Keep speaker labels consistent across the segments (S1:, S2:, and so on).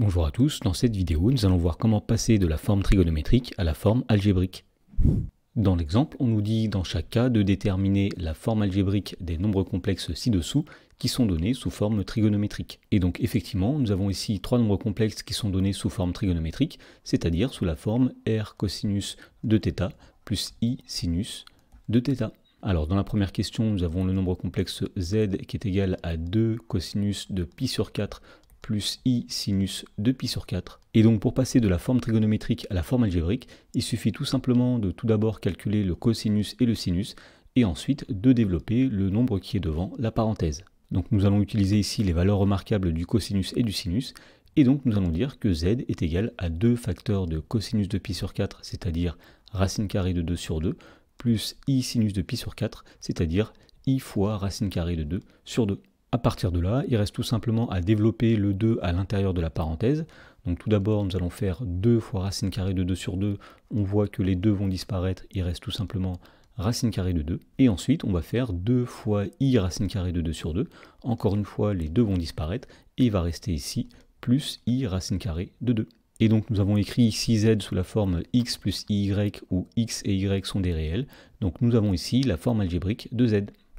S1: Bonjour à tous, dans cette vidéo nous allons voir comment passer de la forme trigonométrique à la forme algébrique. Dans l'exemple, on nous dit dans chaque cas de déterminer la forme algébrique des nombres complexes ci-dessous qui sont donnés sous forme trigonométrique. Et donc effectivement, nous avons ici trois nombres complexes qui sont donnés sous forme trigonométrique, c'est-à-dire sous la forme r cosinus de θ plus i sinus de θ. Alors dans la première question, nous avons le nombre complexe z qui est égal à 2 cosinus de pi sur 4 plus i sinus de pi sur 4. Et donc pour passer de la forme trigonométrique à la forme algébrique, il suffit tout simplement de tout d'abord calculer le cosinus et le sinus, et ensuite de développer le nombre qui est devant la parenthèse. Donc nous allons utiliser ici les valeurs remarquables du cosinus et du sinus, et donc nous allons dire que z est égal à 2 facteurs de cosinus de pi sur 4, c'est-à-dire racine carrée de 2 sur 2, plus i sinus de pi sur 4, c'est-à-dire i fois racine carrée de 2 sur 2. A partir de là, il reste tout simplement à développer le 2 à l'intérieur de la parenthèse. Donc tout d'abord, nous allons faire 2 fois racine carrée de 2 sur 2. On voit que les 2 vont disparaître, il reste tout simplement racine carrée de 2. Et ensuite, on va faire 2 fois i racine carrée de 2 sur 2. Encore une fois, les 2 vont disparaître et il va rester ici plus i racine carrée de 2. Et donc nous avons écrit ici z sous la forme x plus y où x et y sont des réels. Donc nous avons ici la forme algébrique de z.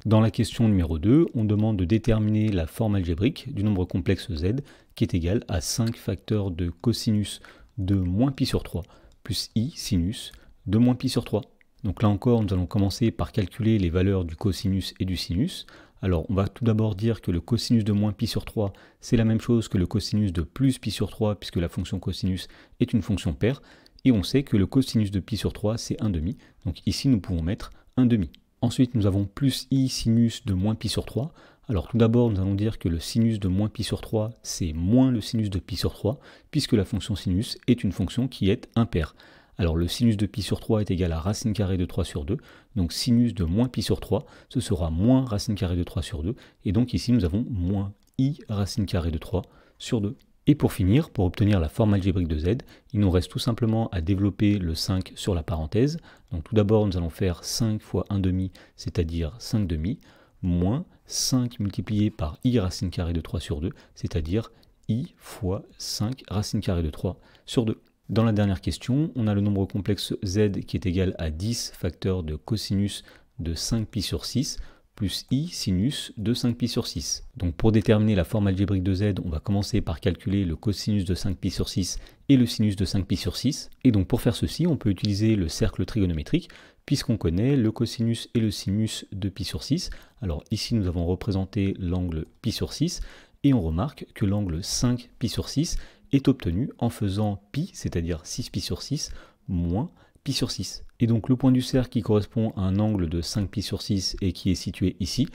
S1: Dans la question numéro 2, on demande de déterminer la forme algébrique du nombre complexe z qui est égal à 5 facteurs de cosinus de moins pi sur 3 plus i sinus de moins pi sur 3. Donc là encore, nous allons commencer par calculer les valeurs du cosinus et du sinus. Alors on va tout d'abord dire que le cosinus de moins pi sur 3, c'est la même chose que le cosinus de plus pi sur 3 puisque la fonction cosinus est une fonction paire. Et on sait que le cosinus de pi sur 3, c'est 1 demi. Donc ici, nous pouvons mettre 1 demi. Ensuite, nous avons plus i sinus de moins pi sur 3. Alors tout d'abord, nous allons dire que le sinus de moins pi sur 3, c'est moins le sinus de pi sur 3, puisque la fonction sinus est une fonction qui est impaire. Alors le sinus de pi sur 3 est égal à racine carrée de 3 sur 2, donc sinus de moins pi sur 3, ce sera moins racine carrée de 3 sur 2, et donc ici nous avons moins i racine carrée de 3 sur 2. Et pour finir, pour obtenir la forme algébrique de z, il nous reste tout simplement à développer le 5 sur la parenthèse. Donc tout d'abord, nous allons faire 5 fois 1 demi, c'est-à-dire 5 demi, moins 5 multiplié par i racine carrée de 3 sur 2, c'est-à-dire i fois 5 racine carrée de 3 sur 2. Dans la dernière question, on a le nombre complexe z qui est égal à 10 facteurs de cosinus de 5pi sur 6 plus i sinus de 5pi sur 6. Donc pour déterminer la forme algébrique de z, on va commencer par calculer le cosinus de 5pi sur 6 et le sinus de 5pi sur 6. Et donc pour faire ceci, on peut utiliser le cercle trigonométrique puisqu'on connaît le cosinus et le sinus de pi sur 6. Alors ici nous avons représenté l'angle pi sur 6 et on remarque que l'angle 5pi sur 6 est obtenu en faisant pi, c'est-à-dire 6pi sur 6, moins pi sur 6. Et donc le point du cercle qui correspond à un angle de 5 pi sur 6 et qui est situé ici,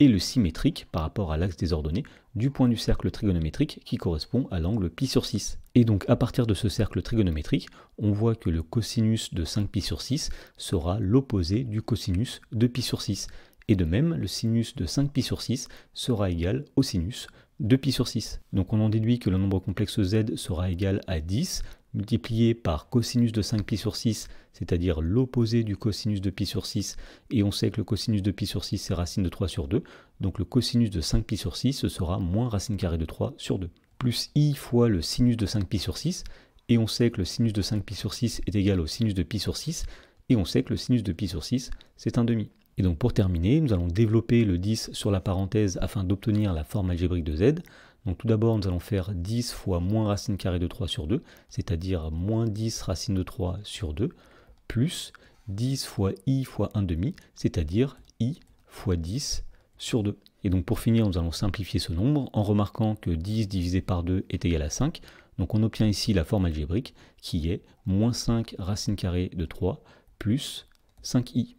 S1: est le symétrique par rapport à l'axe des ordonnées du point du cercle trigonométrique qui correspond à l'angle pi sur 6. Et donc à partir de ce cercle trigonométrique, on voit que le cosinus de 5 pi sur 6 sera l'opposé du cosinus de pi sur 6. Et de même, le sinus de 5 pi sur 6 sera égal au sinus de pi sur 6. Donc on en déduit que le nombre complexe z sera égal à 10 multiplié par cosinus de 5 pi sur 6, c'est-à-dire l'opposé du cosinus de pi sur 6, et on sait que le cosinus de pi sur 6 c'est racine de 3 sur 2, donc le cosinus de 5 pi sur 6 ce sera moins racine carrée de 3 sur 2, plus i fois le sinus de 5 pi sur 6, et on sait que le sinus de 5 pi sur 6 est égal au sinus de pi sur 6, et on sait que le sinus de pi sur 6 c'est un demi. Et donc pour terminer, nous allons développer le 10 sur la parenthèse afin d'obtenir la forme algébrique de z, donc tout d'abord, nous allons faire 10 fois moins racine carrée de 3 sur 2, c'est-à-dire moins 10 racine de 3 sur 2, plus 10 fois i fois 1 demi, c'est-à-dire i fois 10 sur 2. Et donc pour finir, nous allons simplifier ce nombre en remarquant que 10 divisé par 2 est égal à 5. Donc on obtient ici la forme algébrique qui est moins 5 racine carrée de 3 plus 5i.